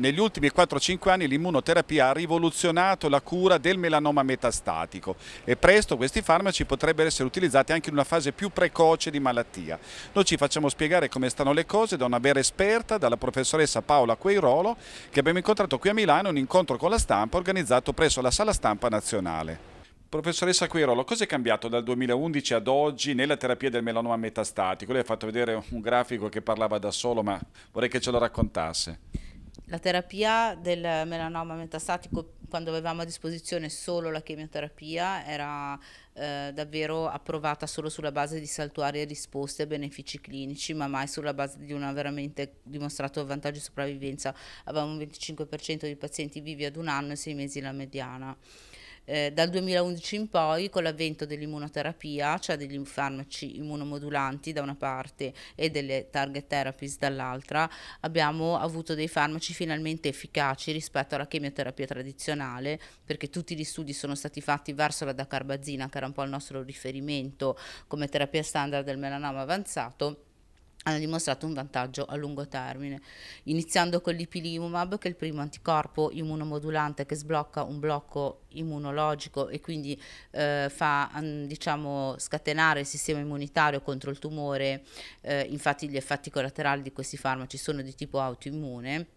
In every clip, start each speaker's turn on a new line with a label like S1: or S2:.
S1: Negli ultimi 4-5 anni l'immunoterapia ha rivoluzionato la cura del melanoma metastatico e presto questi farmaci potrebbero essere utilizzati anche in una fase più precoce di malattia. Noi ci facciamo spiegare come stanno le cose da una vera esperta, dalla professoressa Paola Queirolo, che abbiamo incontrato qui a Milano in un incontro con la stampa organizzato presso la Sala Stampa Nazionale. Professoressa Quirolo, cosa è cambiato dal 2011 ad oggi nella terapia del melanoma metastatico? Lei ha fatto vedere un grafico che parlava da solo, ma vorrei che ce lo raccontasse
S2: la terapia del melanoma metastatico, quando avevamo a disposizione solo la chemioterapia, era eh, davvero approvata solo sulla base di saltuarie risposte e benefici clinici, ma mai sulla base di una veramente dimostrato vantaggio di sopravvivenza. Avevamo un 25% di pazienti vivi ad un anno e sei mesi la mediana. Eh, dal 2011 in poi, con l'avvento dell'immunoterapia, cioè degli farmaci immunomodulanti da una parte e delle target therapies dall'altra, abbiamo avuto dei farmaci finalmente efficaci rispetto alla chemioterapia tradizionale, perché tutti gli studi sono stati fatti verso la dacarbazina, che era un po' il nostro riferimento come terapia standard del melanoma avanzato hanno dimostrato un vantaggio a lungo termine, iniziando con l'ipilimumab che è il primo anticorpo immunomodulante che sblocca un blocco immunologico e quindi eh, fa mm, diciamo, scatenare il sistema immunitario contro il tumore, eh, infatti gli effetti collaterali di questi farmaci sono di tipo autoimmune.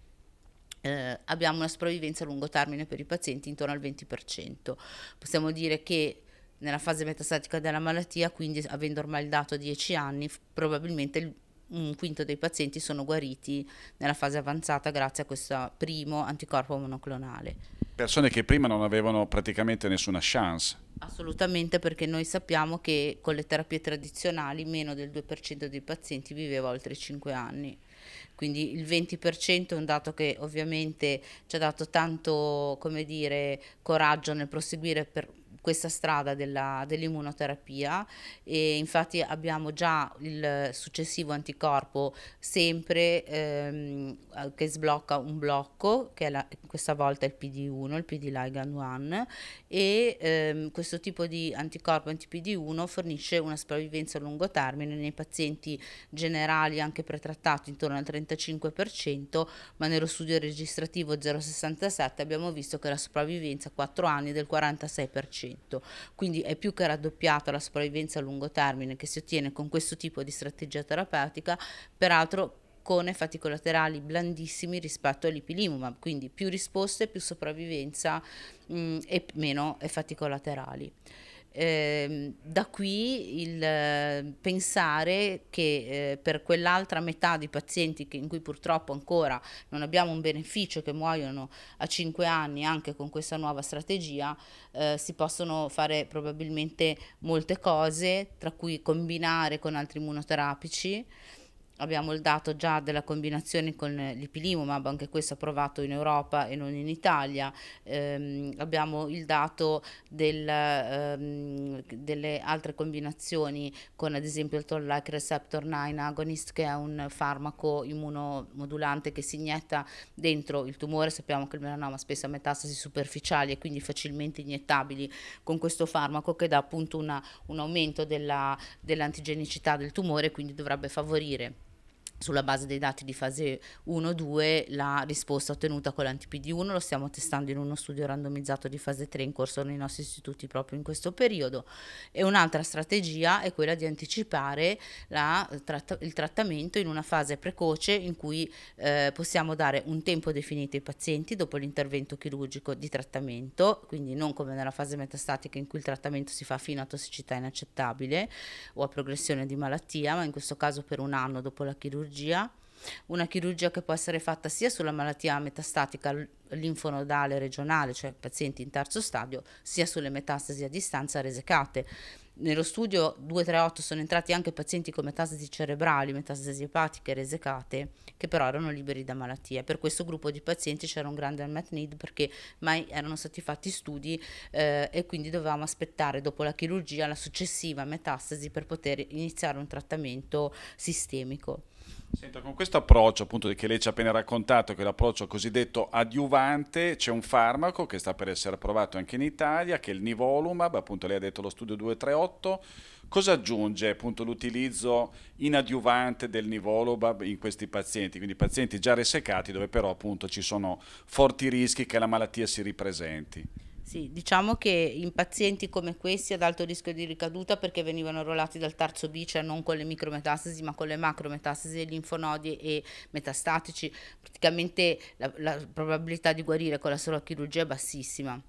S2: Eh, abbiamo una sopravvivenza a lungo termine per i pazienti intorno al 20%. Possiamo dire che nella fase metastatica della malattia, quindi avendo ormai il dato a 10 anni, probabilmente il un quinto dei pazienti sono guariti nella fase avanzata grazie a questo primo anticorpo monoclonale.
S1: Persone che prima non avevano praticamente nessuna chance.
S2: Assolutamente perché noi sappiamo che con le terapie tradizionali meno del 2% dei pazienti viveva oltre 5 anni. Quindi il 20% è un dato che ovviamente ci ha dato tanto dire, coraggio nel proseguire per questa strada della, dell'immunoterapia e infatti abbiamo già il successivo anticorpo sempre ehm, eh, che sblocca un blocco che è la, questa volta il PD1, il PD ligand 1 e ehm, questo tipo di anticorpo anti-PD1 fornisce una sopravvivenza a lungo termine nei pazienti generali anche pretrattati intorno al 35% ma nello studio registrativo 067 abbiamo visto che la sopravvivenza a 4 anni è del 46%. Quindi è più che raddoppiata la sopravvivenza a lungo termine che si ottiene con questo tipo di strategia terapeutica, peraltro con effetti collaterali blandissimi rispetto all'ipilimumab, quindi più risposte, più sopravvivenza mh, mm, e meno effetti collaterali. Ehm, da qui il eh, pensare che eh, per quell'altra metà di pazienti che, in cui purtroppo ancora non abbiamo un beneficio che muoiono a 5 anni anche con questa nuova strategia eh, si possono fare probabilmente molte cose tra cui combinare con altri immunoterapici abbiamo il dato già della combinazione con l'ipilimumab, eh, anche questo approvato in Europa e non in Italia, ehm, abbiamo il dato del, ehm, delle altre combinazioni con ad esempio il Toll-like receptor 9 agonist che è un farmaco immunomodulante che si inietta dentro il tumore, sappiamo che il melanoma spesso ha metastasi superficiali e quindi facilmente iniettabili con questo farmaco che dà appunto una, un aumento della, dell'antigenicità del tumore e quindi dovrebbe favorire sulla base dei dati di fase 1-2 la risposta ottenuta con l'antipd1 lo stiamo testando in uno studio randomizzato di fase 3 in corso nei nostri istituti proprio in questo periodo e un'altra strategia è quella di anticipare la, eh, il trattamento in una fase precoce in cui eh, possiamo dare un tempo definito ai pazienti dopo l'intervento chirurgico di trattamento quindi non come nella fase metastatica in cui il trattamento si fa fino a tossicità inaccettabile o a progressione di malattia ma in questo caso per un anno dopo la chirurgia chirurgia, una chirurgia che può essere fatta sia sulla malattia metastatica linfonodale regionale, cioè pazienti in terzo stadio, sia sulle metastasi a distanza resecate. Nello studio 238 sono entrati anche pazienti con metastasi cerebrali, metastasi epatiche resecate, che però erano liberi da malattia. Per questo gruppo di pazienti c'era un grande unmet need perché mai erano stati fatti studi eh, e quindi dovevamo aspettare dopo la chirurgia la successiva metastasi per poter iniziare un trattamento sistemico.
S1: Senta, con questo approccio appunto che lei ci ha appena raccontato, che è l'approccio cosiddetto adiuvante, c'è un farmaco che sta per essere approvato anche in Italia, che è il Nivolumab, appunto lei ha detto lo studio 238, cosa aggiunge appunto l'utilizzo in adiuvante del Nivolumab in questi pazienti, quindi pazienti già resecati dove però appunto ci sono forti rischi che la malattia si ripresenti?
S2: Sì, diciamo che in pazienti come questi ad alto rischio di ricaduta perché venivano arruolati dal terzo B, cioè non con le micrometastasi ma con le macrometastasi linfonodi e metastatici, praticamente la, la probabilità di guarire con la sola chirurgia è bassissima.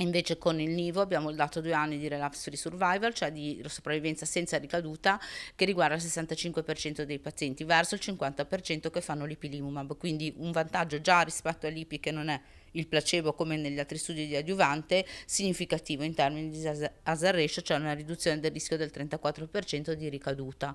S2: Invece con il NIVO abbiamo dato due anni di relapse free survival, cioè di sopravvivenza senza ricaduta, che riguarda il 65% dei pazienti verso il 50% che fanno l'ipilimumab, quindi un vantaggio già rispetto all'IPI che non è il placebo come negli altri studi di adiuvante significativo in termini di hazard ratio, cioè una riduzione del rischio del 34% di ricaduta.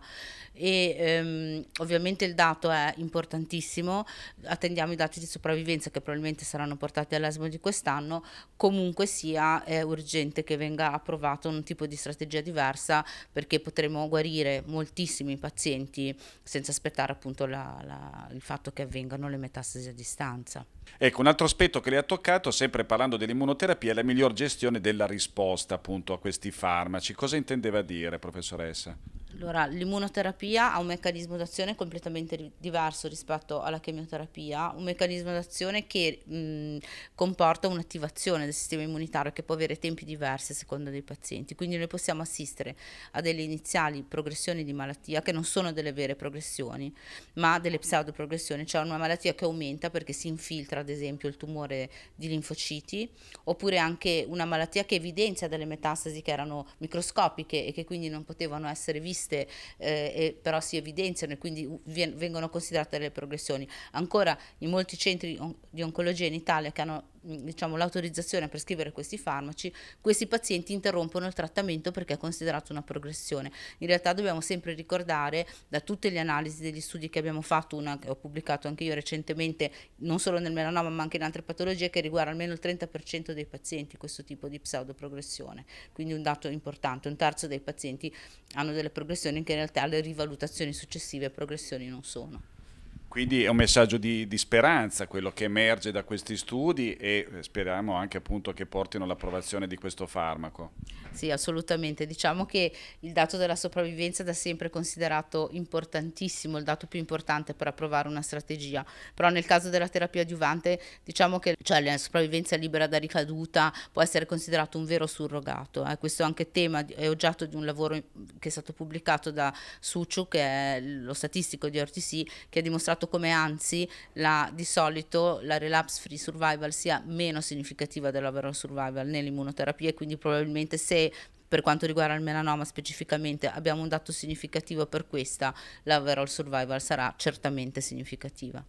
S2: E, ehm, ovviamente il dato è importantissimo, attendiamo i dati di sopravvivenza che probabilmente saranno portati all'esmo di quest'anno, comunque sia è urgente che venga approvato un tipo di strategia diversa perché potremo guarire moltissimi pazienti senza aspettare appunto la, la, il fatto che avvengano le metastasi a distanza.
S1: Ecco, un altro aspetto che lei ha toccato, sempre parlando dell'immunoterapia, è la miglior gestione della risposta appunto a questi farmaci. Cosa intendeva dire, professoressa?
S2: Allora, l'immunoterapia ha un meccanismo d'azione completamente ri- diverso rispetto alla chemioterapia, un meccanismo d'azione che mh, mhmm, comporta un'attivazione del sistema immunitario che può avere tempi diversi a seconda dei pazienti. Quindi noi possiamo assistere a delle iniziali progressioni di malattia che non sono delle vere progressioni, ma delle pseudoprogressioni, cioè una malattia che aumenta perché si infiltra ad esempio il tumore di linfociti, oppure anche una malattia che evidenzia delle metastasi che erano microscopiche e che quindi non potevano essere viste previste eh, e però si evidenziano e quindi vengono considerate delle progressioni. Ancora in molti centri on- di oncologia in Italia che hanno Mm, diciamo, l'autorizzazione a prescrivere questi farmaci, questi pazienti interrompono il trattamento perché è considerato una progressione. In realtà dobbiamo sempre ricordare da tutte le analisi degli studi che abbiamo fatto, una che ho pubblicato anche io recentemente, non solo nel melanoma ma anche in altre patologie, che riguarda almeno il 30% dei pazienti questo tipo di pseudoprogressione. Quindi un dato importante, un terzo dei pazienti hanno delle progressioni che in realtà le rivalutazioni successive progressioni non sono.
S1: Quindi è un messaggio di, di, speranza quello che emerge da questi studi e eh, speriamo anche appunto che portino all'approvazione di questo farmaco.
S2: Sì, assolutamente. Diciamo che il dato della sopravvivenza è da sempre considerato importantissimo, il dato più importante per approvare una strategia. Però nel caso della terapia adiuvante diciamo che cioè, la sopravvivenza libera da ricaduta può essere considerato un vero surrogato. Eh. Questo è anche tema, è oggetto di un lavoro che è stato pubblicato da Succiu, che è lo statistico di RTC, che ha dimostrato fatto come anzi la, di solito la relapse free survival sia meno significativa dell'overall survival nell'immunoterapia e quindi probabilmente se per quanto riguarda il melanoma specificamente abbiamo un dato significativo per questa, l'overall survival sarà certamente significativa.